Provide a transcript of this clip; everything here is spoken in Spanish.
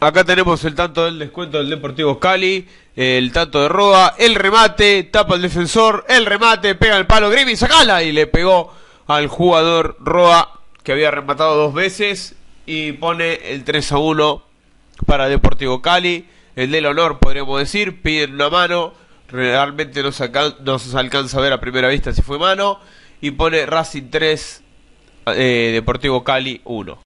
Acá tenemos el tanto del descuento del Deportivo Cali, el tanto de Roa, el remate, tapa el defensor, el remate, pega el palo Grimi, sacala y le pegó al jugador Roa que había rematado dos veces y pone el 3 a 1 para Deportivo Cali, el del honor podríamos decir, piden una mano, realmente no se, alcanza a ver a primera vista si fue mano y pone Racing 3 eh, Deportivo Cali 1.